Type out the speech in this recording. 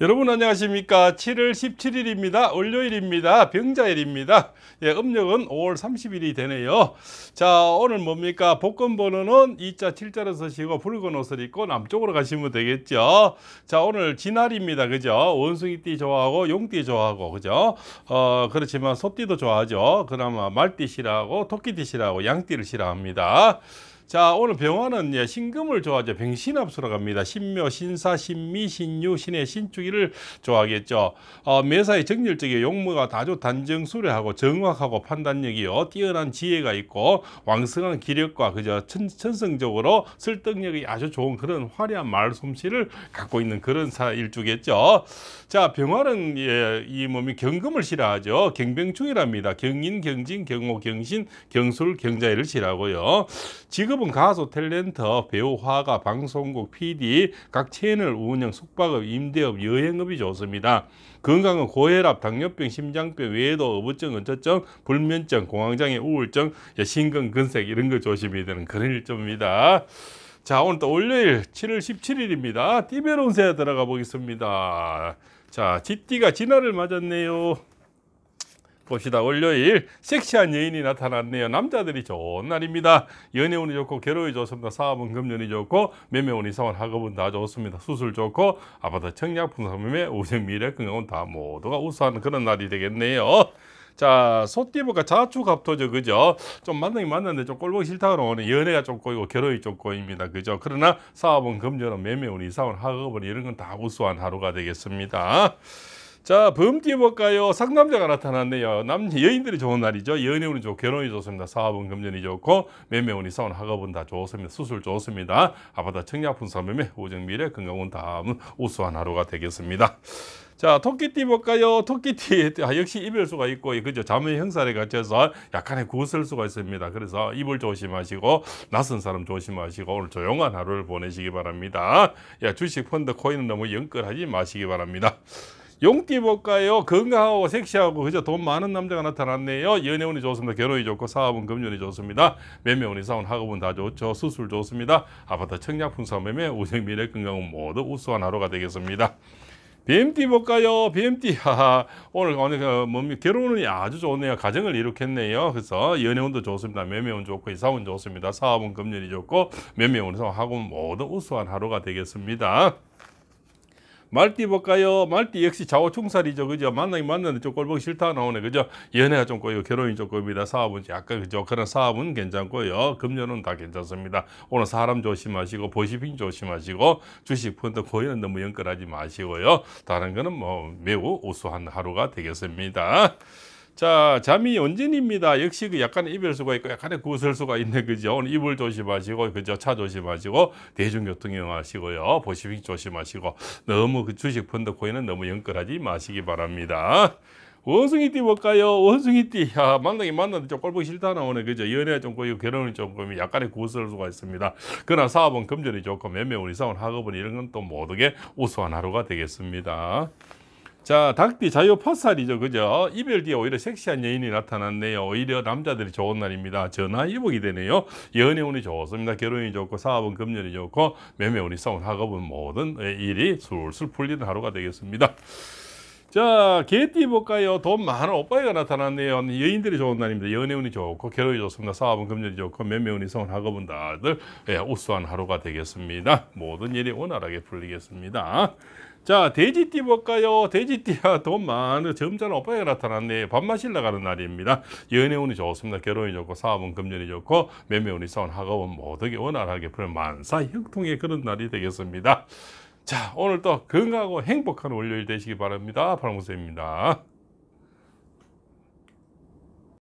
여러분 안녕하십니까 7월 17일입니다 월요일입니다 병자일입니다 예, 음력은 5월 30일이 되네요 자 오늘 뭡니까 복권 번호는 2자 7자를 쓰시고 붉은 옷을 입고 남쪽으로 가시면 되겠죠 자 오늘 진알입니다 그죠 원숭이띠 좋아하고 용띠 좋아하고 그죠 어 그렇지만 소띠도 좋아하죠 그나마 말띠 싫어하고 토끼띠 싫어하고 양띠를 싫어합니다 자 오늘 병화는 예, 신금을 좋아하죠. 병신합수로 갑니다. 신묘, 신사, 신미, 신유, 신의 신축이를 좋아하겠죠. 어, 매사에 정렬적이 용무가 다조 단정 수려하고 정확하고 판단력이요. 뛰어난 지혜가 있고 왕성한 기력과 그저 천, 천성적으로 설득력이 아주 좋은 그런 화려한 말솜씨를 갖고 있는 그런 사 일주겠죠. 자 병화는 예, 이 몸이 경금을 싫어하죠. 경병충이랍니다. 경인, 경진, 경호, 경신, 경술, 경자일을 싫어하고요. 지금 여러분 가수, 탤런터, 배우, 화가, 방송국, PD, 각 채널 운영, 숙박업, 임대업, 여행업이 좋습니다. 건강은 고혈압, 당뇨병, 심장병 외에도 어부증, 어쩌증, 불면증, 공황장애, 우울증, 신근 예, 근색 이런 거 조심해야 되는 그런 일정입니다자 오늘 또 월요일 7월 17일입니다. 띠베론세에 들어가 보겠습니다. 자, 지띠가 진화를 맞았네요. 봅시다. 월요일 섹시한 여인이 나타났네요. 남자들이 좋은 날입니다. 연애운이 좋고 결혼이 좋습니다. 사업은 금전이 좋고 매매운 이상은 학업은 다 좋습니다. 수술 좋고 아파트 청약품 상품에 우정 미래 건강은 다 모두가 우수한 그런 날이 되겠네요. 자, 소띠부가 자축합토죠. 그죠? 좀 만나긴 만났는데 좀 꼴보기 싫다 그러면 연애가 좀 꼬이고 결혼이 좀 꼬입니다. 그죠? 그러나 사업은 금전은 매매운 이상은 학업은 이런 건 다 우수한 하루가 되겠습니다. 자, 범띠볼까요? 상남자가 나타났네요. 남 여인들이 좋은 날이죠. 연애 운이 좋고 결혼이 좋습니다. 사업은 금전이 좋고 매매 운이 사원 학업은 다 좋습니다. 수술 좋습니다. 아바다 청약품 사매매 우정 미래 건강운 다음은 우수한 하루가 되겠습니다. 자, 토끼띠 볼까요? 토끼띠 아, 역시 이별수가 있고 그죠? 자매 형살에 갇혀서 약간의 구설수가 있습니다. 그래서 입을 조심하시고 낯선 사람 조심하시고 오늘 조용한 하루를 보내시기 바랍니다. 야, 주식 펀드 코인은 너무 영끌하지 마시기 바랍니다. 용띠 볼까요? 건강하고 섹시하고 그저 돈 많은 남자가 나타났네요. 연애운이 좋습니다. 결혼이 좋고 사업은 금전이 좋습니다. 매매운이 사운 학업은 다 좋죠. 수술 좋습니다. 아파트 청약품 사매매 우생 미래 건강은 모두 우수한 하루가 되겠습니다. BMT 볼까요? BMT 하하 오늘 오늘 뭡니 어, 결혼운이 아주 좋네요. 가정을 이룩했네요. 그래서 연애운도 좋습니다. 매매운 좋고 이사운 좋습니다. 사업은 금년이 좋고 매매운에서 하고 모두 우수한 하루가 되겠습니다. 말띠 볼까요? 말띠 역시 좌우총살이죠 그죠? 만나긴 만났는데 좀 꼴보기 싫다 나오네. 그죠? 연애가 좀 꼬이고 결혼이 좀 꼬입니다. 사업은 약간 그죠? 그런 사업은 괜찮고요. 금년은 다 괜찮습니다. 오늘 사람 조심하시고 보시핑 조심하시고 주식 펀드 고인은 너무 연결하지 마시고요. 다른 거는 뭐 매우 우수한 하루가 되겠습니다. 자, 잠이 언젠입니다. 역시 그 약간의 이별수가 있고 약간의 구설수가 있는 그죠. 오늘 이불 조심하시고, 그죠. 차 조심하시고, 대중교통 이용하시고요. 보시핑 조심하시고, 너무 그 주식 펀드 코인은 너무 연끌하지 마시기 바랍니다. 원숭이띠 볼까요? 원숭이띠. 야, 만나기 만나데좀 꼴보기 싫다 나오네. 그죠? 연애 가좀 꼬이고 결혼이 좀 꼬이고 약간의 구설수가 있습니다. 그러나 사업은 금전이 좋고 매매운 이상은 학업은 이런 건 또 모두게 우수한 하루가 되겠습니다. 자, 닭띠 자유 파살이죠. 그죠? 이별 뒤에 오히려 섹시한 여인이 나타났네요. 오히려 남자들이 좋은 날입니다. 전화이복이 되네요. 연애 운이 좋습니다. 결혼이 좋고 사업은 금년이 좋고 매매 운이 싸운 학업은 모든 일이 술술 풀리는 하루가 되겠습니다. 자, 개띠 볼까요? 돈 많은 오빠이가 나타났네요. 여인들이 좋은 날입니다. 연애운이 좋고 결혼이 좋습니다. 사업은 금전이 좋고 몇몇운이 성은 학업은 다들 예, 우수한 하루가 되겠습니다. 모든 일이 원활하게 풀리겠습니다. 자, 돼지띠 볼까요? 돼지띠야 돈 많은 점잖은 오빠가 나타났네. 밥 마실러 가는 날입니다. 연애운이 좋습니다. 결혼이 좋고 사업은 금전이 좋고 몇매운이 성은 학업은 모든 게 원활하게 풀린 만사 형통의 그런 날이 되겠습니다. 자 오늘도 건강하고 행복한 월요일 되시기 바랍니다. 박무쌤입니다.